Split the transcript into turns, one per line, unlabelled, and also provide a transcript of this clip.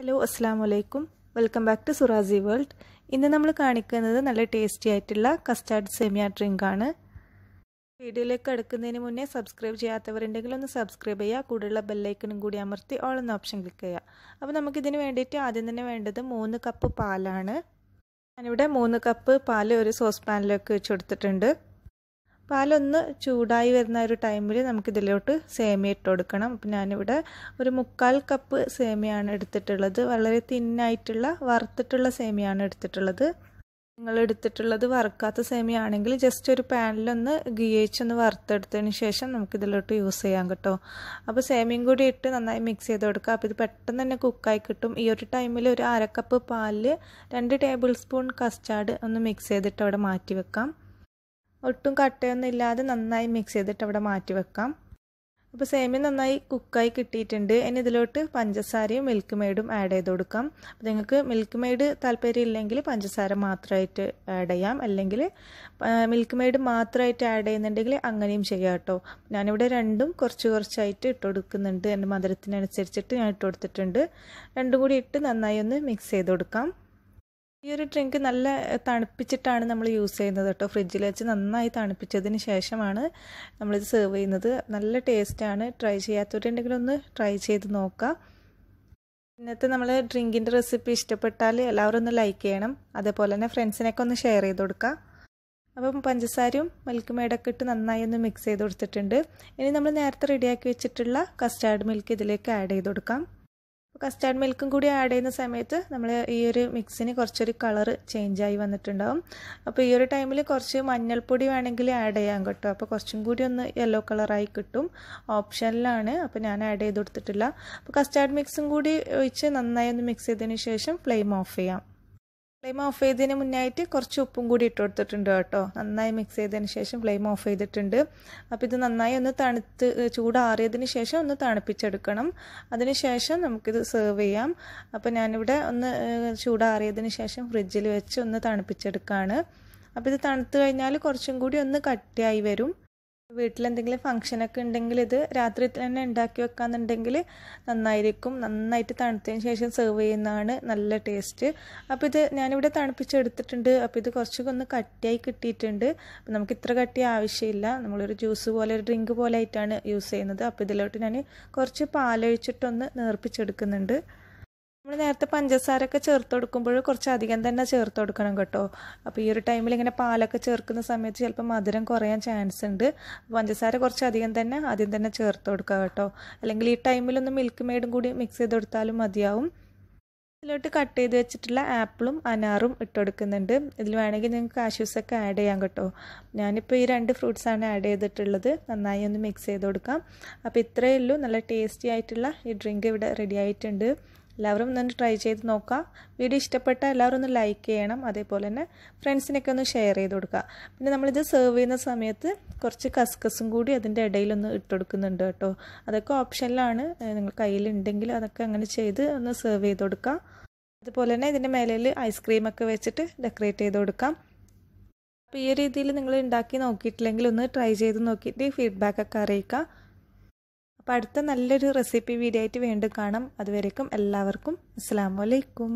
hello അസ്സാം വലൈക്കും welcome back to Surasi world ഇന്ന് നമ്മൾ കാണിക്കുന്നത് നല്ല ടേസ്റ്റി ആയിട്ടുള്ള കസ്റ്റാർഡ് സെമിയ ഡ്രിങ്ക് ആണ് വീഡിയോയിലേക്ക് അടുക്കുന്നതിന് മുന്നേ സബ്സ്ക്രൈബ് ചെയ്യാത്തവരുണ്ടെങ്കിൽ ഒന്ന് സബ്സ്ക്രൈബ് ചെയ്യുക കൂടെയുള്ള ബെല്ലൈക്കണും കൂടി അമർത്തി ഓൾ എന്ന ഓപ്ഷൻ ക്ലിക്ക് ചെയ്യുക അപ്പോൾ നമുക്കിതിന് വേണ്ടിയിട്ട് ആദ്യം തന്നെ വേണ്ടത് മൂന്ന് കപ്പ് പാലാണ് ഞാനിവിടെ മൂന്ന് കപ്പ് പാൽ ഒരു സോസ് പാനിലേക്ക് വെച്ച് കൊടുത്തിട്ടുണ്ട് പാലൊന്ന് ചൂടായി വരുന്ന ഒരു ടൈമിൽ നമുക്കിതിലോട്ട് സേമിയ ഇട്ട് കൊടുക്കണം അപ്പം ഞാനിവിടെ ഒരു മുക്കാൽ കപ്പ് സേമിയാണ് എടുത്തിട്ടുള്ളത് വളരെ തിന്നായിട്ടുള്ള വറുത്തിട്ടുള്ള സേമിയാണ് എടുത്തിട്ടുള്ളത് നിങ്ങൾ എടുത്തിട്ടുള്ളത് വറുക്കാത്ത സേമിയാണെങ്കിൽ ജസ്റ്റ് ഒരു പാനിലൊന്ന് ഗിയേച്ചൊന്ന് ഒന്ന് വറുത്തെടുത്തതിന് ശേഷം നമുക്കിതിലോട്ട് യൂസ് ചെയ്യാം കേട്ടോ അപ്പോൾ സേമിയും കൂടി ഇട്ട് നന്നായി മിക്സ് ചെയ്ത് കൊടുക്കുക അപ്പോൾ ഇത് പെട്ടെന്ന് തന്നെ കുക്കായി കിട്ടും ഈ ഒരു ടൈമിൽ ഒരു അരക്കപ്പ് പാലിൽ രണ്ട് ടേബിൾ സ്പൂൺ കസ്റ്റാർഡ് ഒന്ന് മിക്സ് ചെയ്തിട്ട് അവിടെ മാറ്റി വെക്കാം ഒട്ടും കട്ടയൊന്നും ഇല്ലാതെ നന്നായി മിക്സ് ചെയ്തിട്ട് അവിടെ മാറ്റി വെക്കാം അപ്പോൾ സേമിയ നന്നായി കുക്കായി കിട്ടിയിട്ടുണ്ട് ഇനി ഇതിലോട്ട് പഞ്ചസാരയും മിൽക്ക് മെയ്ഡും ആഡ് ചെയ്ത് കൊടുക്കാം അപ്പോൾ നിങ്ങൾക്ക് മിൽക്ക് മെയ്ഡ് താല്പര്യം ഇല്ലെങ്കിൽ പഞ്ചസാര മാത്രമായിട്ട് ആഡ് ചെയ്യാം അല്ലെങ്കിൽ മിൽക്ക് മെയ്ഡ് മാത്രമായിട്ട് ആഡ് ചെയ്യുന്നുണ്ടെങ്കിൽ അങ്ങനെയും ചെയ്യാം കേട്ടോ ഞാനിവിടെ രണ്ടും കുറച്ച് കുറച്ചായിട്ട് ഇട്ട് കൊടുക്കുന്നുണ്ട് എൻ്റെ മധുരത്തിനനുസരിച്ചിട്ട് ഞാൻ ഇട്ട് കൊടുത്തിട്ടുണ്ട് രണ്ടും കൂടി ഇട്ട് നന്നായി ഒന്ന് മിക്സ് ചെയ്ത് കൊടുക്കാം ഈ ഒരു ഡ്രിങ്ക് നല്ല തണുപ്പിച്ചിട്ടാണ് നമ്മൾ യൂസ് ചെയ്യുന്നത് കേട്ടോ ഫ്രിഡ്ജിൽ വെച്ച് നന്നായി തണുപ്പിച്ചതിന് ശേഷമാണ് നമ്മളിത് സെർവ് ചെയ്യുന്നത് നല്ല ടേസ്റ്റാണ് ട്രൈ ചെയ്യാത്തവരുണ്ടെങ്കിൽ ഒന്ന് ട്രൈ ചെയ്ത് നോക്കാം ഇന്നത്തെ നമ്മൾ ഡ്രിങ്കിൻ്റെ റെസിപ്പി ഇഷ്ടപ്പെട്ടാൽ എല്ലാവരും ഒന്ന് ലൈക്ക് ചെയ്യണം അതേപോലെ തന്നെ ഫ്രണ്ട്സിനൊക്കെ ഒന്ന് ഷെയർ ചെയ്ത് കൊടുക്കുക അപ്പം പഞ്ചസാരയും മിൽക്ക് മേടൊക്കെ ഇട്ട് നന്നായി ഒന്ന് മിക്സ് ചെയ്ത് കൊടുത്തിട്ടുണ്ട് ഇനി നമ്മൾ നേരത്തെ റെഡിയാക്കി വെച്ചിട്ടുള്ള കസ്റ്റാർഡ് മിൽക്ക് ഇതിലേക്ക് ആഡ് ചെയ്ത് കൊടുക്കാം കസ്റ്റാർഡ് മിൽക്കും കൂടി ആഡ് ചെയ്യുന്ന സമയത്ത് നമ്മൾ ഈ ഒരു മിക്സിന് കുറച്ചൊരു കളർ ചേഞ്ചായി വന്നിട്ടുണ്ടാവും അപ്പോൾ ഈ ഒരു ടൈമിൽ കുറച്ച് മഞ്ഞൾപ്പൊടി വേണമെങ്കിൽ ആഡ് ചെയ്യാൻ കേട്ടോ അപ്പോൾ കുറച്ചും കൂടി ഒന്ന് യെല്ലോ കളറായി കിട്ടും ഓപ്ഷനിലാണ് അപ്പോൾ ഞാൻ ആഡ് ചെയ്ത് കൊടുത്തിട്ടില്ല അപ്പോൾ കസ്റ്റാർഡ് മിക്സും കൂടി ഒഴിച്ച് നന്നായി ഒന്ന് മിക്സ് ചെയ്തതിന് ശേഷം ഫ്ലെയിം ഓഫ് ചെയ്യാം ഫ്ലെയിം ഓഫ് ചെയ്തതിന് മുന്നായിട്ട് കുറച്ച് ഉപ്പും കൂടി ഇട്ട് കൊടുത്തിട്ടുണ്ട് കേട്ടോ നന്നായി മിക്സ് ചെയ്തതിന് ശേഷം ഫ്ലെയിം ഓഫ് ചെയ്തിട്ടുണ്ട് അപ്പോൾ ഇത് നന്നായി ഒന്ന് തണുത്ത് ചൂടാറിയതിന് ശേഷം ഒന്ന് തണുപ്പിച്ചെടുക്കണം അതിന് ശേഷം നമുക്കിത് സെർവ് ചെയ്യാം അപ്പോൾ ഞാനിവിടെ ഒന്ന് ചൂടാറിയതിന് ശേഷം ഫ്രിഡ്ജിൽ വെച്ച് ഒന്ന് തണുപ്പിച്ചെടുക്കുകയാണ് അപ്പോൾ ഇത് തണുത്ത് കഴിഞ്ഞാൽ കുറച്ചും കൂടി ഒന്ന് കട്ടിയായി വരും വീട്ടിലെന്തെങ്കിലും ഫംഗ്ഷനൊക്കെ ഉണ്ടെങ്കിൽ ഇത് രാത്രി തന്നെ ഉണ്ടാക്കി വെക്കാന്നുണ്ടെങ്കിൽ നന്നായിരിക്കും നന്നായിട്ട് തണുത്തതിന് ശേഷം സെർവ് ചെയ്യുന്നതാണ് നല്ല ടേസ്റ്റ് അപ്പോൾ ഇത് ഞാനിവിടെ തണുപ്പിച്ചെടുത്തിട്ടുണ്ട് അപ്പോൾ ഇത് കുറച്ചൊക്കെ ഒന്ന് കട്ടിയായി കിട്ടിയിട്ടുണ്ട് അപ്പോൾ നമുക്ക് ഇത്ര കട്ടി ആവശ്യമില്ല നമ്മളൊരു ജ്യൂസ് പോലെ ഒരു ഡ്രിങ്ക് പോലെ ആയിട്ടാണ് യൂസ് ചെയ്യുന്നത് അപ്പോൾ ഇതിലോട്ട് ഞാൻ കുറച്ച് പാലൊഴിച്ചിട്ടൊന്ന് നേർപ്പിച്ചെടുക്കുന്നുണ്ട് നമ്മൾ നേരത്തെ പഞ്ചസാരൊക്കെ ചേർത്ത് കൊടുക്കുമ്പോൾ കുറച്ച് അധികം തന്നെ ചേർത്ത് കൊടുക്കണം കേട്ടോ അപ്പോൾ ഈ ഒരു ടൈമിൽ ഇങ്ങനെ പാലൊക്കെ ചേർക്കുന്ന സമയത്ത് ചിലപ്പോൾ മധുരം കുറയാൻ ചാൻസ് ഉണ്ട് പഞ്ചസാര കുറച്ച് അധികം തന്നെ ആദ്യം തന്നെ ചേർത്ത് കൊടുക്കുക കേട്ടോ അല്ലെങ്കിൽ ഈ ടൈമിലൊന്ന് മിൽക്ക് മെയ്ഡും കൂടി മിക്സ് ചെയ്ത് കൊടുത്താലും മതിയാവും ഇതിലോട്ട് കട്ട് ചെയ്ത് വെച്ചിട്ടുള്ള ആപ്പിളും അനാറും ഇട്ട് കൊടുക്കുന്നുണ്ട് ഇതിൽ വേണമെങ്കിൽ നിങ്ങൾക്ക് കാഷ്യൂസൊക്കെ ആഡ് ചെയ്യാം കേട്ടോ ഞാനിപ്പോൾ ഈ രണ്ട് ഫ്രൂട്ട്സാണ് ആഡ് ചെയ്തിട്ടുള്ളത് നന്നായി ഒന്ന് മിക്സ് ചെയ്ത് കൊടുക്കാം അപ്പോൾ ഇത്രയേ ഉള്ളൂ നല്ല ടേസ്റ്റി ആയിട്ടുള്ള ഈ ഡ്രിങ്ക് ഇവിടെ റെഡി ആയിട്ടുണ്ട് എല്ലാവരും ഒന്ന് ട്രൈ ചെയ്ത് നോക്കുക വീഡിയോ ഇഷ്ടപ്പെട്ട എല്ലാവരും ഒന്ന് ലൈക്ക് ചെയ്യണം അതേപോലെ തന്നെ ഫ്രണ്ട്സിനൊക്കെ ഒന്ന് ഷെയർ ചെയ്ത് കൊടുക്കുക പിന്നെ നമ്മളിത് സെർവ് ചെയ്യുന്ന സമയത്ത് കുറച്ച് കസ്കസും കൂടി അതിൻ്റെ ഇടയിലൊന്ന് ഇട്ട് കൊടുക്കുന്നുണ്ട് കേട്ടോ അതൊക്കെ ഓപ്ഷനിലാണ് നിങ്ങൾ കയ്യിലുണ്ടെങ്കിൽ അതൊക്കെ അങ്ങനെ ചെയ്ത് ഒന്ന് സെർവ് ചെയ്ത് കൊടുക്കുക അതുപോലെ തന്നെ ഇതിൻ്റെ മേലയിൽ ഐസ്ക്രീമൊക്കെ വെച്ചിട്ട് ഡെക്കറേറ്റ് ചെയ്ത് കൊടുക്കാം അപ്പോൾ ഈ രീതിയിൽ നിങ്ങൾ ഉണ്ടാക്കി നോക്കിയിട്ടില്ലെങ്കിൽ ഒന്ന് ട്രൈ ചെയ്ത് നോക്കിയിട്ട് ഫീഡ്ബാക്കൊക്കെ അറിയിക്കുക അപ്പോൾ അടുത്ത നല്ലൊരു റെസിപ്പി വീഡിയോ ആയിട്ട് വീണ്ടും കാണാം അതുവരേക്കും എല്ലാവർക്കും അസ്സാം വലൈക്കും